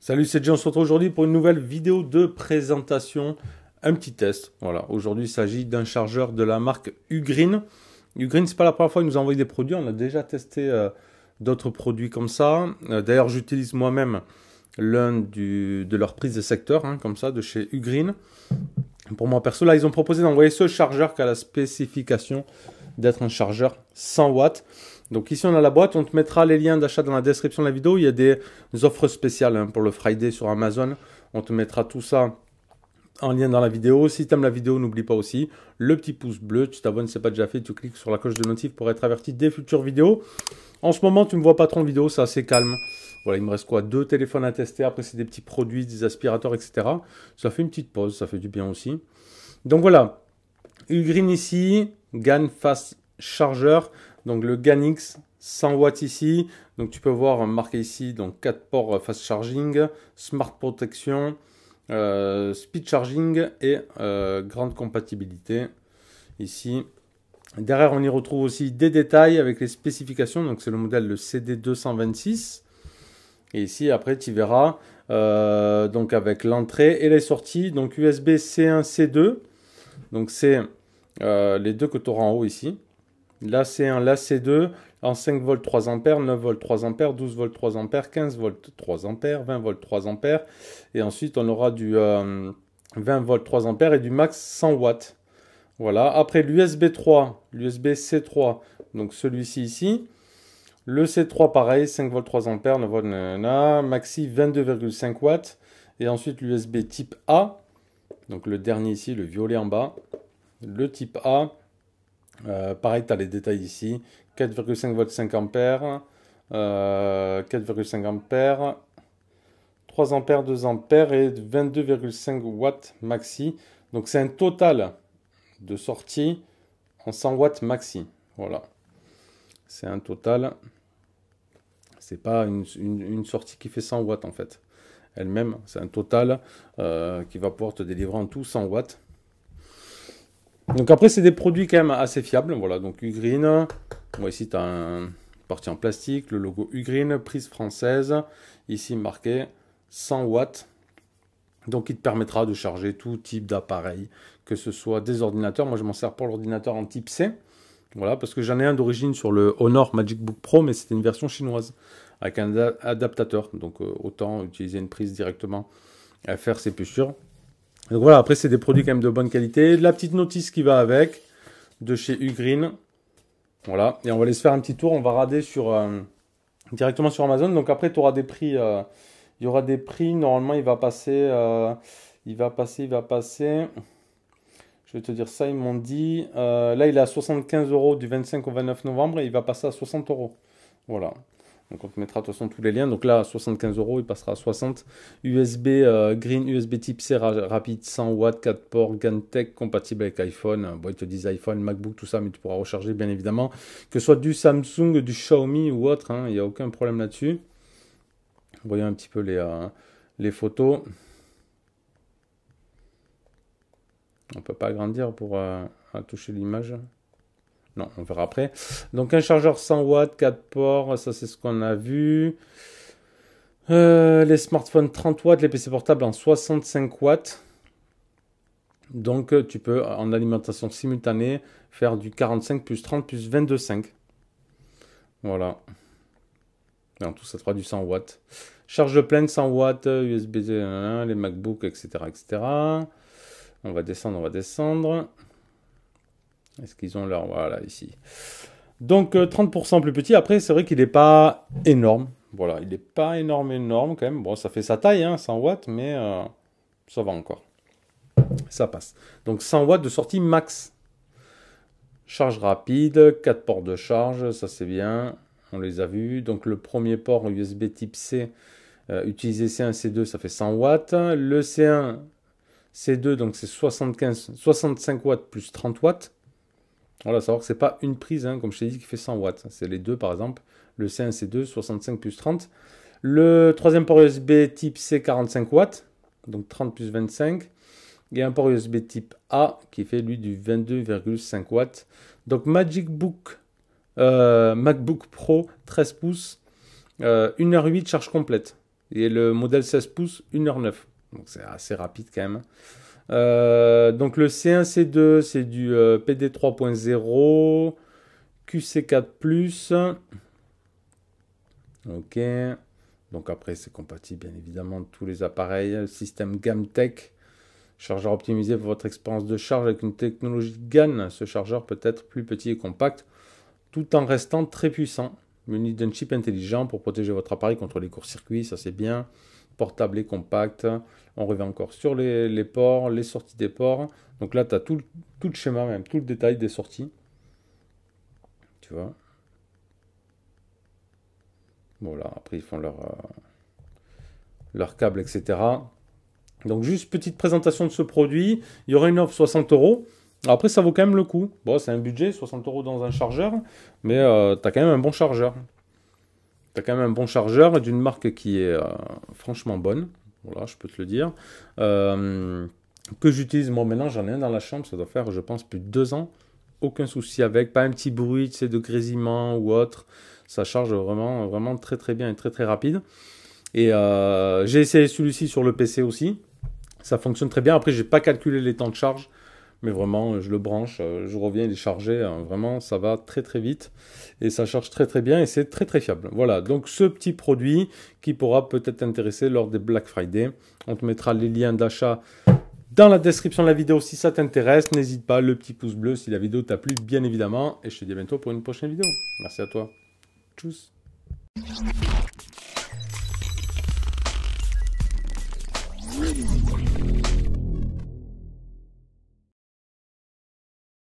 Salut, c'est gens on se retrouve aujourd'hui pour une nouvelle vidéo de présentation, un petit test. Voilà, aujourd'hui il s'agit d'un chargeur de la marque Ugreen. Ugreen, c'est pas la première fois qu'ils nous envoient des produits, on a déjà testé euh, d'autres produits comme ça. Euh, d'ailleurs, j'utilise moi-même l'un de leurs prises de secteur, hein, comme ça, de chez Ugreen pour moi perso. Là, ils ont proposé d'envoyer ce chargeur qui a la spécification d'être un chargeur 100 watts. Donc ici, on a la boîte. On te mettra les liens d'achat dans la description de la vidéo. Il y a des offres spéciales hein, pour le Friday sur Amazon. On te mettra tout ça en lien dans la vidéo. Si tu aimes la vidéo, n'oublie pas aussi le petit pouce bleu. Tu t'abonnes si ce n'est pas déjà fait. Tu cliques sur la cloche de notif pour être averti des futures vidéos. En ce moment, tu ne me vois pas trop en vidéo. C'est assez calme. Voilà, il me reste quoi Deux téléphones à tester. Après, c'est des petits produits, des aspirateurs, etc. Ça fait une petite pause, ça fait du bien aussi. Donc voilà, Ugreen ici, GAN Fast Charger. Donc le GAN 100 watts ici. Donc tu peux voir marqué ici, donc quatre ports euh, Fast Charging, Smart Protection, euh, Speed Charging et euh, grande compatibilité ici. Derrière, on y retrouve aussi des détails avec les spécifications. Donc c'est le modèle le CD226. Et ici, après, tu verras euh, donc avec l'entrée et les sorties. Donc USB C1, C2. Donc c'est euh, les deux que tu auras en haut ici. Là C1, là C2. En 5 volts 3 ampères, 9 volts 3 a 12 volts 3 ampères, 15 volts 3 ampères, 20 volts 3 ampères. Et ensuite, on aura du 20 euh, volts 3 ampères et du max 100 watts. Voilà. Après l'USB 3, l'USB C3, donc celui-ci ici. Le C3, pareil, 5V 3A, 9 maxi 22,5 w Et ensuite l'USB type A, donc le dernier ici, le violet en bas. Le type A, euh, pareil, tu as les détails ici. 4,5 v 5 a 4,5 a 3 a 2 a et 22,5 w maxi. Donc c'est un total de sortie en 100 w maxi. Voilà. C'est un total c'est pas une, sortie qui fait 100 watts en fait. Elle-même, c'est un total euh, qui va pouvoir te délivrer en tout 100 watts. Donc après, c'est des produits quand même assez fiables. Voilà, donc Ugreen. ici, tu as un partie en plastique, le logo Ugreen, prise française, ici marqué 100 watts. Donc il te permettra de charger tout type d'appareil, que ce soit des ordinateurs. Moi, je m'en sers pour l'ordinateur en type C. Voilà, parce que j'en ai un d'origine sur le Honor Magic Book Pro, mais c'était une version chinoise avec un adaptateur. Donc euh, autant utiliser une prise directement à faire c'est plus sûr. Donc voilà, après c'est des produits quand même de bonne qualité. La petite notice qui va avec de chez Ugreen. Voilà, et on va aller se faire un petit tour. On va rader sur, euh, directement sur Amazon. Donc après, tu auras des prix. Euh, il y aura des prix. Normalement, il va passer. il va passer, il va passer. Je vais te dire ça, ils m'ont dit. Euh, là, il est à 75 euros du 25 au 29 novembre et il va passer à 60 euros. Voilà. Donc on te mettra de toute façon tous les liens. Donc là, 75 euros, il passera à 60. USB euh, Green, USB Type C rapide, 100 watts, 4 ports, GANTEC, compatible avec iPhone. Bon, ils te disent iPhone, MacBook, tout ça, mais tu pourras recharger bien évidemment. Que ce soit du Samsung, du Xiaomi ou autre, hein, il n'y a aucun problème là-dessus. Voyons un petit peu les euh, photos. On ne peut pas agrandir pour euh, toucher l'image. Non, on verra après. Donc un chargeur 100 watts, 4 ports, ça c'est ce qu'on a vu. Euh, les smartphones 30 watts, les PC portables en 65 watts. Donc euh, tu peux en alimentation simultanée faire du 45 plus 30 plus 22,5. Voilà. En tout ça sera du 100 watts. Charge pleine 100 watts, USB, les MacBook, etc. etc. On va descendre, on va descendre. Est-ce qu'ils ont leur... Voilà, ici. Donc 30% euh, plus petit. Après, c'est vrai qu'il n'est pas énorme. Voilà, il n'est pas énorme, énorme quand même. Bon, ça fait sa taille, 100 hein, watts, mais euh, ça va encore. Ça passe. Donc 100 watts de sortie max. Charge rapide, 4 ports de charge, ça c'est bien. On les a vus. Donc le premier port USB type C, euh, utiliser C1, C2, ça fait 100 watts. Le C1, C2, donc c'est 65 watts plus 30 watts. Voilà, savoir que ce n'est pas une prise, hein, comme je t'ai dit, qui fait 100 watts. C'est les deux, par exemple. Le C1, C2, 65 plus 30. Le troisième port USB type C, 45 watts. Donc 30 plus 25. Et un port USB type A qui fait lui du 22,5 watts. Donc Magic Book, euh, MacBook Pro 13 pouces, 1h08 euh, charge complète. Et le modèle 16 pouces, 1h09. Donc c'est assez rapide quand même. Euh, donc le C1, C2, c'est du PD 3.0, QC4 Ok. Donc après, c'est compatible bien évidemment tous les appareils. système GAMTech, chargeur optimisé pour votre expérience de charge avec une technologie GAN. Ce chargeur peut être plus petit et compact tout en restant très puissant. Muni d'un chip intelligent pour protéger votre appareil contre les courts-circuits, ça c'est bien portable et compact. On revient encore sur les, ports, les sorties des ports. Donc là, tu as tout, tout, le schéma, même tout le détail des sorties. Tu vois. Voilà, après ils font leur, euh, leur câble, etc. Donc juste petite présentation de ce produit. Il y aurait une offre 60 euros. Après, ça vaut quand même le coup. Bon, c'est un budget, 60 euros dans un chargeur, mais euh, tu as quand même un bon chargeur. T'as quand même un bon chargeur d'une marque qui est euh, franchement bonne. Voilà, je peux te le dire. Euh, que j'utilise moi maintenant, j'en ai un dans la chambre, ça doit faire, je pense, plus de deux ans. Aucun souci avec, pas un petit bruit, tu sais, de grésillement ou autre. Ça charge vraiment, vraiment très très bien et très très rapide. Et euh, j'ai essayé celui-ci sur le PC aussi. Ça fonctionne très bien. Après, je n'ai pas calculé les temps de charge mais vraiment, je le branche, euh, je reviens, il est chargé. Hein. vraiment, ça va très très vite et ça charge très très bien et c'est très très fiable. Voilà, donc ce petit produit qui pourra peut-être t'intéresser lors des Black Friday. On te mettra les liens d'achat dans la description de la vidéo si ça t'intéresse. N'hésite pas, le petit pouce bleu si la vidéo t'a plu, bien évidemment. Et je te dis à bientôt pour une prochaine vidéo. Merci à toi. Tchuss.